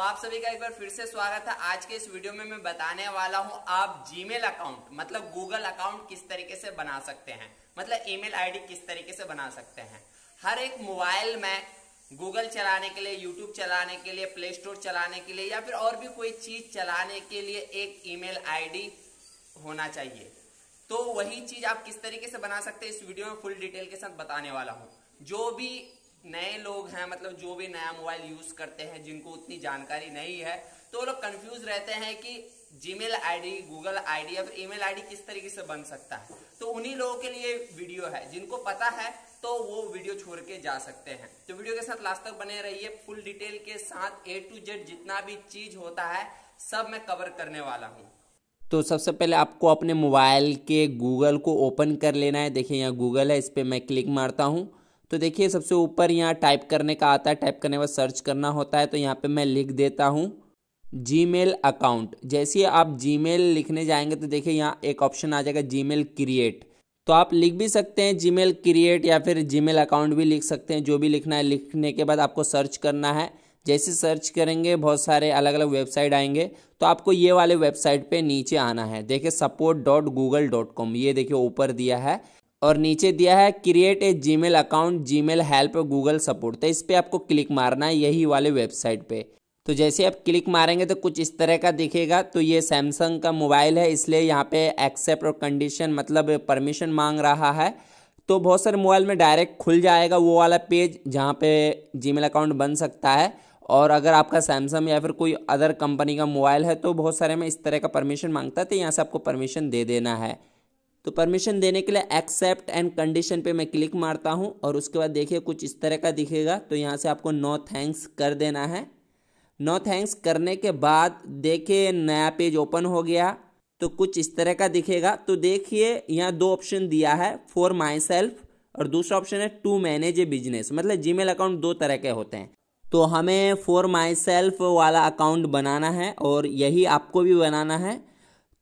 तो आप सभी का एक बार फिर से स्वागत है आज के इस वीडियो में मैं बताने वाला हूं आप जीमेल अकाउंट मतलब गूगल अकाउंट किस तरीके से बना सकते हैं मतलब ईमेल आईडी किस तरीके से बना सकते हैं हर एक मोबाइल में गूगल चलाने के लिए यूट्यूब चलाने के लिए प्ले स्टोर चलाने के लिए या फिर और भी कोई चीज चलाने के लिए एक ई मेल होना चाहिए तो वही चीज आप किस तरीके से बना सकते हैं इस वीडियो में फुल डिटेल के साथ बताने वाला हूँ जो भी नए लोग हैं मतलब जो भी नया मोबाइल यूज करते हैं जिनको उतनी जानकारी नहीं है तो वो लोग कंफ्यूज रहते हैं कि जीमेल आईडी गूगल आईडी या फिर ईमेल आईडी किस तरीके से बन सकता है तो उन्हीं लोगों के लिए वीडियो है जिनको पता है तो वो वीडियो छोड़ के जा सकते हैं तो वीडियो के साथ लास्ट तक बने रहिए फुल डिटेल के साथ ए टू जेड जितना भी चीज होता है सब मैं कवर करने वाला हूँ तो सबसे पहले आपको अपने मोबाइल के गूगल को ओपन कर लेना है देखिए यहाँ गूगल है इस पर मैं क्लिक मारता हूँ तो देखिए सबसे ऊपर यहाँ टाइप करने का आता है टाइप करने के बाद सर्च करना होता है तो यहाँ पे मैं लिख देता हूँ जी अकाउंट जैसे आप जी लिखने जाएंगे तो देखिए यहाँ एक ऑप्शन आ जाएगा जी क्रिएट तो आप लिख भी सकते हैं जी क्रिएट या फिर जी अकाउंट भी लिख सकते हैं जो भी लिखना है लिखने के बाद आपको सर्च करना है जैसे सर्च करेंगे बहुत सारे अलग अलग वेबसाइट आएंगे तो आपको ये वाले वेबसाइट पे नीचे आना है देखिए support dot Google dot com ये देखिए ऊपर दिया है और नीचे दिया है create a Gmail account Gmail help और गूगल सपोर्ट तो इस पर आपको क्लिक मारना है यही वाले वेबसाइट पे तो जैसे आप क्लिक मारेंगे तो कुछ इस तरह का दिखेगा तो ये सैमसंग का मोबाइल है इसलिए यहाँ पे एक्सेप्ट और कंडीशन मतलब परमिशन मांग रहा है तो बहुत सारे मोबाइल में डायरेक्ट खुल जाएगा वो वाला पेज जहाँ पे जीमेल अकाउंट बन सकता है और अगर आपका सैमसंग या फिर कोई अदर कंपनी का मोबाइल है तो बहुत सारे में इस तरह का परमिशन मांगता है तो यहाँ से आपको परमिशन दे देना है तो परमिशन देने के लिए एक्सेप्ट एंड कंडीशन पे मैं क्लिक मारता हूँ और उसके बाद देखिए कुछ इस तरह का दिखेगा तो यहाँ से आपको नो थैंक्स कर देना है नो थैंक्स करने के बाद देखिए नया पेज ओपन हो गया तो कुछ इस तरह का दिखेगा तो देखिए यहाँ दो ऑप्शन दिया है फॉर माई सेल्फ और दूसरा ऑप्शन है टू मैनेज ए बिजनेस मतलब जीमेल अकाउंट दो तरह के होते हैं तो हमें फॉर माई सेल्फ वाला अकाउंट बनाना है और यही आपको भी बनाना है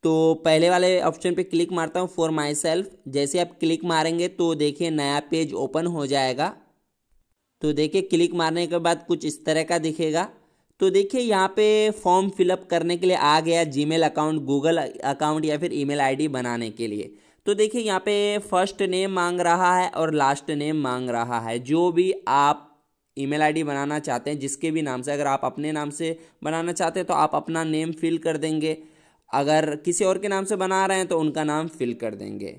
तो पहले वाले ऑप्शन पे क्लिक मारता हूँ फॉर माई सेल्फ जैसे आप क्लिक मारेंगे तो देखिए नया पेज ओपन हो जाएगा तो देखिए क्लिक मारने के बाद कुछ इस तरह का दिखेगा तो देखिए यहाँ पे फॉर्म फिलअप करने के लिए आ गया जी अकाउंट गूगल अकाउंट या फिर ईमेल आईडी बनाने के लिए तो देखिए यहाँ पे फर्स्ट नेम मांग रहा है और लास्ट नेम मांग रहा है जो भी आप ईमेल आईडी बनाना चाहते हैं जिसके भी नाम से अगर आप अपने नाम से बनाना चाहते हैं तो आप अपना नेम फिल कर देंगे अगर किसी और के नाम से बना रहे हैं तो उनका नाम फिल कर देंगे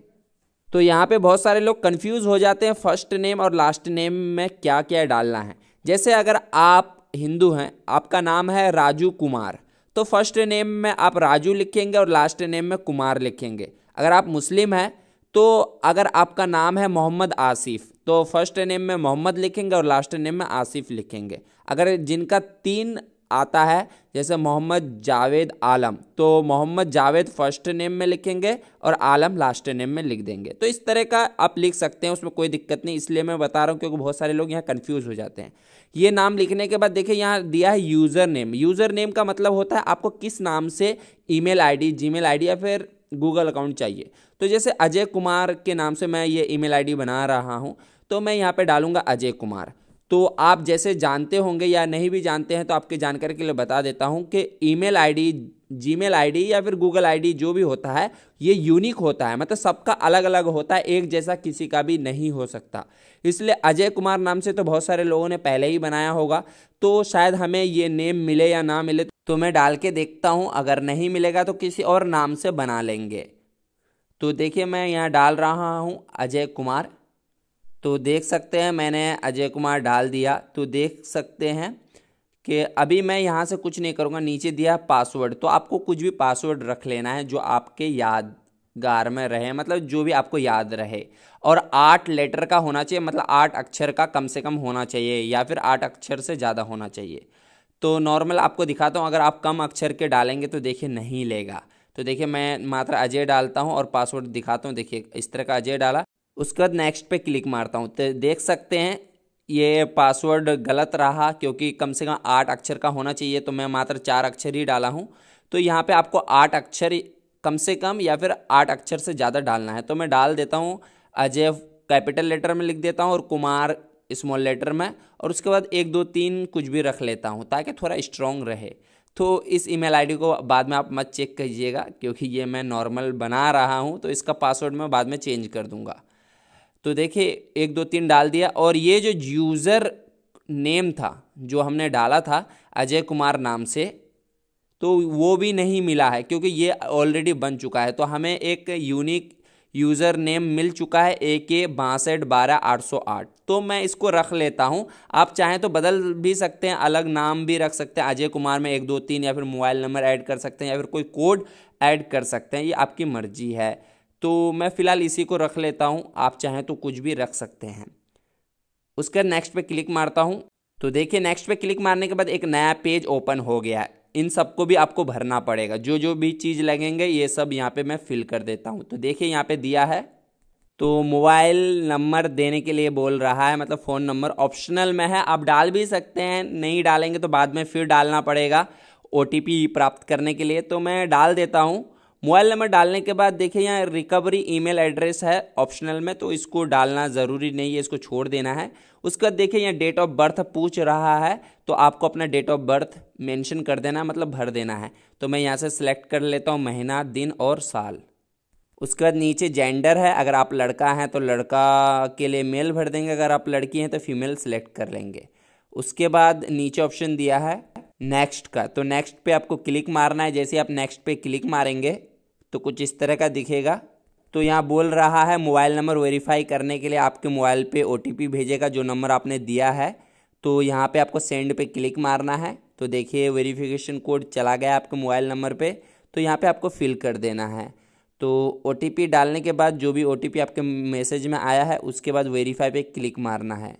तो यहाँ पे बहुत सारे लोग कंफ्यूज हो जाते हैं फर्स्ट नेम और लास्ट नेम में क्या क्या डालना है जैसे अगर आप हिंदू हैं आपका नाम है राजू कुमार तो फर्स्ट नेम में आप राजू लिखेंगे और लास्ट नेम में कुमार लिखेंगे अगर आप मुस्लिम हैं तो अगर आपका नाम है मोहम्मद आसिफ तो फर्स्ट नेम में मोहम्मद लिखेंगे और लास्ट नेम में आसिफ लिखेंगे अगर जिनका तीन आता है जैसे मोहम्मद जावेद आलम तो मोहम्मद जावेद फर्स्ट नेम में लिखेंगे और आलम लास्ट नेम में लिख देंगे तो इस तरह का आप लिख सकते हैं उसमें कोई दिक्कत नहीं इसलिए मैं बता रहा हूँ क्योंकि बहुत सारे लोग यहाँ कन्फ्यूज़ हो जाते हैं ये नाम लिखने के बाद देखिए यहाँ दिया है यूज़र नेम यूज़र नेम का मतलब होता है आपको किस नाम से जी मेल आई डी या फिर गूगल अकाउंट चाहिए तो जैसे अजय कुमार के नाम से मैं ये आई डी बना रहा हूँ तो मैं यहाँ पर डालूँगा अजय कुमार तो आप जैसे जानते होंगे या नहीं भी जानते हैं तो आपके जानकारी के लिए बता देता हूँ कि ईमेल आईडी जीमेल आईडी या फिर गूगल आईडी जो भी होता है ये यूनिक होता है मतलब सबका अलग अलग होता है एक जैसा किसी का भी नहीं हो सकता इसलिए अजय कुमार नाम से तो बहुत सारे लोगों ने पहले ही बनाया होगा तो शायद हमें ये नेम मिले या ना मिले तो मैं डाल के देखता हूँ अगर नहीं मिलेगा तो किसी और नाम से बना लेंगे तो देखिए मैं यहाँ डाल रहा हूँ अजय कुमार तो देख सकते हैं मैंने अजय कुमार डाल दिया तो देख सकते हैं कि अभी मैं यहाँ से कुछ नहीं करूँगा नीचे दिया पासवर्ड तो आपको कुछ भी पासवर्ड रख लेना है जो आपके याद गार में रहे मतलब जो भी आपको याद रहे और आठ लेटर का होना चाहिए मतलब आठ अक्षर का कम से कम होना चाहिए या फिर आठ अक्षर से ज़्यादा होना चाहिए तो नॉर्मल आपको दिखाता हूँ अगर आप कम अक्षर के डालेंगे तो देखिए नहीं लेगा तो देखिए मैं मात्र अजय डालता हूँ और पासवर्ड दिखाता हूँ देखिए इस तरह का अजय डाला उसके बाद नेक्स्ट पे क्लिक मारता हूँ तो देख सकते हैं ये पासवर्ड गलत रहा क्योंकि कम से कम आठ अक्षर का होना चाहिए तो मैं मात्र चार अक्षर ही डाला हूँ तो यहाँ पे आपको आठ अक्षर कम से कम या फिर आठ अक्षर से ज़्यादा डालना है तो मैं डाल देता हूँ अजय कैपिटल लेटर में लिख देता हूँ और कुमार स्मॉल लेटर में और उसके बाद एक दो तीन कुछ भी रख लेता हूँ ताकि थोड़ा स्ट्रॉन्ग रहे तो इस ईमेल आईडी को बाद में आप मत चेक कीजिएगा क्योंकि ये मैं नॉर्मल बना रहा हूँ तो इसका पासवर्ड मैं बाद में चेंज कर दूँगा तो देखिए एक दो तीन डाल दिया और ये जो यूज़र नेम था जो हमने डाला था अजय कुमार नाम से तो वो भी नहीं मिला है क्योंकि ये ऑलरेडी बन चुका है तो हमें एक यूनिक यूज़र नेम मिल चुका है ए के बासठ बारह आठ सौ आठ तो मैं इसको रख लेता हूँ आप चाहें तो बदल भी सकते हैं अलग नाम भी रख सकते हैं अजय कुमार में एक दो तीन या फिर मोबाइल नंबर ऐड कर सकते हैं या फिर कोई कोड ऐड कर सकते हैं ये आपकी मर्जी है तो मैं फ़िलहाल इसी को रख लेता हूँ आप चाहें तो कुछ भी रख सकते हैं उसका नेक्स्ट पे क्लिक मारता हूँ तो देखिए नेक्स्ट पे क्लिक मारने के बाद एक नया पेज ओपन हो गया है इन सबको भी आपको भरना पड़ेगा जो जो भी चीज़ लगेंगे ये सब यहाँ पे मैं फिल कर देता हूँ तो देखिए यहाँ पे दिया है तो मोबाइल नंबर देने के लिए बोल रहा है मतलब फ़ोन नंबर ऑप्शनल में है आप डाल भी सकते हैं नहीं डालेंगे तो बाद में फिर डालना पड़ेगा ओ प्राप्त करने के लिए तो मैं डाल देता हूँ मोबाइल नंबर डालने के बाद देखिए यहाँ रिकवरी ईमेल एड्रेस है ऑप्शनल में तो इसको डालना ज़रूरी नहीं है इसको छोड़ देना है उसके बाद देखिए यहाँ डेट ऑफ बर्थ पूछ रहा है तो आपको अपना डेट ऑफ बर्थ मेंशन कर देना मतलब भर देना है तो मैं यहाँ से सिलेक्ट कर लेता हूँ महीना दिन और साल उसके बाद नीचे जेंडर है अगर आप लड़का हैं तो लड़का के लिए मेल भर देंगे अगर आप लड़की हैं तो फीमेल सेलेक्ट कर लेंगे उसके बाद नीचे ऑप्शन दिया है नेक्स्ट का तो नेक्स्ट पे आपको क्लिक मारना है जैसे आप नेक्स्ट पे क्लिक मारेंगे तो कुछ इस तरह का दिखेगा तो यहाँ बोल रहा है मोबाइल नंबर वेरीफाई करने के लिए आपके मोबाइल पे ओ भेजेगा जो नंबर आपने दिया है तो यहाँ पे आपको सेंड पे क्लिक मारना है तो देखिए वेरिफिकेशन कोड चला गया आपके मोबाइल नंबर पे तो यहाँ पे आपको फिल कर देना है तो ओ डालने के बाद जो भी ओ आपके मैसेज में आया है उसके बाद वेरीफाई पर क्लिक मारना है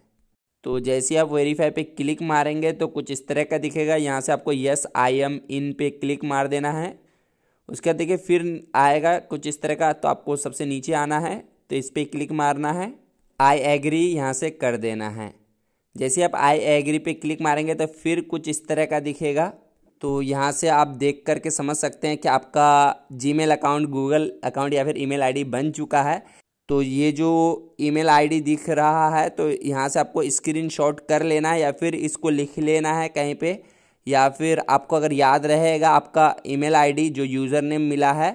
तो जैसे आप वेरीफाई पर क्लिक मारेंगे तो कुछ इस तरह का दिखेगा यहाँ से आपको यस आई एम इन पे क्लिक मार देना है उसके बाद देखिए फिर आएगा कुछ इस तरह का तो आपको सबसे नीचे आना है तो इस पर क्लिक मारना है आई एग्री यहाँ से कर देना है जैसे आप आई एग्री पे क्लिक मारेंगे तो फिर कुछ इस तरह का दिखेगा तो यहाँ से आप देख करके समझ सकते हैं कि आपका जीमेल अकाउंट गूगल अकाउंट या फिर ईमेल आईडी बन चुका है तो ये जो ईमेल आईडी दिख रहा है तो यहाँ से आपको स्क्रीनशॉट कर लेना है या फिर इसको लिख लेना है कहीं पे या फिर आपको अगर याद रहेगा आपका ईमेल आईडी जो यूज़र नेम मिला है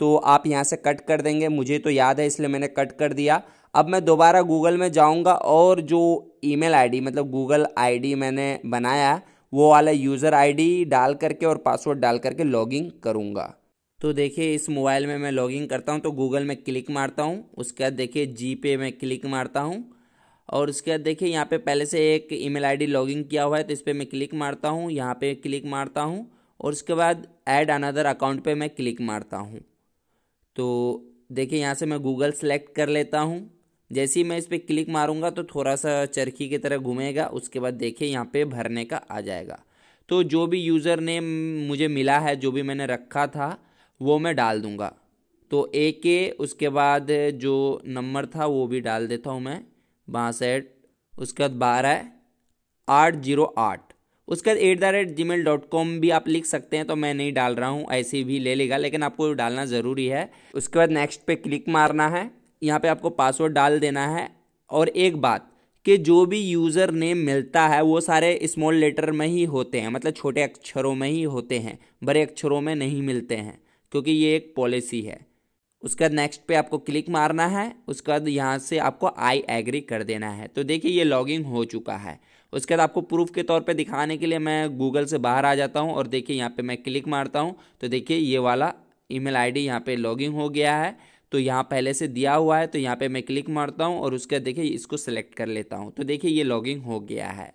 तो आप यहाँ से कट कर देंगे मुझे तो याद है इसलिए मैंने कट कर दिया अब मैं दोबारा गूगल में जाऊँगा और जो ईमेल आईडी मतलब गूगल आईडी मैंने बनाया वो वाला यूज़र आईडी डाल करके और पासवर्ड डाल करके लॉगिंग करूँगा तो देखिए इस मोबाइल में मैं लॉगिंग करता हूँ तो गूगल में क्लिक मारता हूँ उसके बाद देखिए जी पे में क्लिक मारता हूँ और उसके बाद देखिए यहाँ पे पहले से एक ईमेल आईडी लॉगिन किया हुआ है तो इस पर मैं क्लिक मारता हूँ यहाँ पे क्लिक मारता हूँ और उसके बाद ऐड अनदर अकाउंट पे मैं क्लिक मारता हूँ तो देखिए यहाँ से मैं गूगल सेलेक्ट कर लेता हूँ जैसे ही मैं इस पर क्लिक मारूँगा तो थोड़ा सा चरखी की तरह घूमेगा उसके बाद देखिए यहाँ पर भरने का आ जाएगा तो जो भी यूज़र नेम मुझे मिला है जो भी मैंने रखा था वो मैं डाल दूँगा तो ए के उसके बाद जो नंबर था वो भी डाल देता हूँ मैं बासठ उसके बाद बारह आठ जीरो आठ उसके बाद at the rate Gmail dot com भी आप लिख सकते हैं तो मैं नहीं डाल रहा हूँ ऐसे भी ले लेगा लेकिन आपको डालना ज़रूरी है उसके बाद नेक्स्ट पे क्लिक मारना है यहाँ पे आपको पासवर्ड डाल देना है और एक बात कि जो भी यूज़र नेम मिलता है वो सारे स्मॉल लेटर में ही होते हैं मतलब छोटे अक्षरों में ही होते हैं बड़े अक्षरों में नहीं मिलते हैं क्योंकि ये एक पॉलिसी है उसके बाद नेक्स्ट पे आपको क्लिक मारना है उसके बाद यहाँ से आपको आई एग्री कर देना है तो देखिए ये लॉगिंग हो चुका है उसके बाद आपको प्रूफ के तौर पे दिखाने के लिए मैं गूगल से बाहर आ जाता हूँ और देखिए यहाँ पे मैं क्लिक मारता हूँ तो देखिए ये वाला ईमेल आईडी यहाँ पर लॉगिंग हो गया है तो यहाँ पहले से दिया हुआ है तो यहाँ पर मैं क्लिक मारता हूँ और उसके बाद देखिए इसको सेलेक्ट कर लेता हूँ तो देखिए ये लॉगिंग हो गया है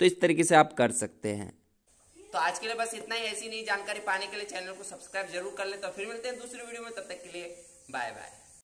तो इस तरीके से आप कर सकते हैं तो आज के लिए बस इतना ही ऐसी नई जानकारी पाने के लिए चैनल को सब्सक्राइब जरूर कर ले तो फिर मिलते हैं दूसरी वीडियो में तब तक के लिए बाय बाय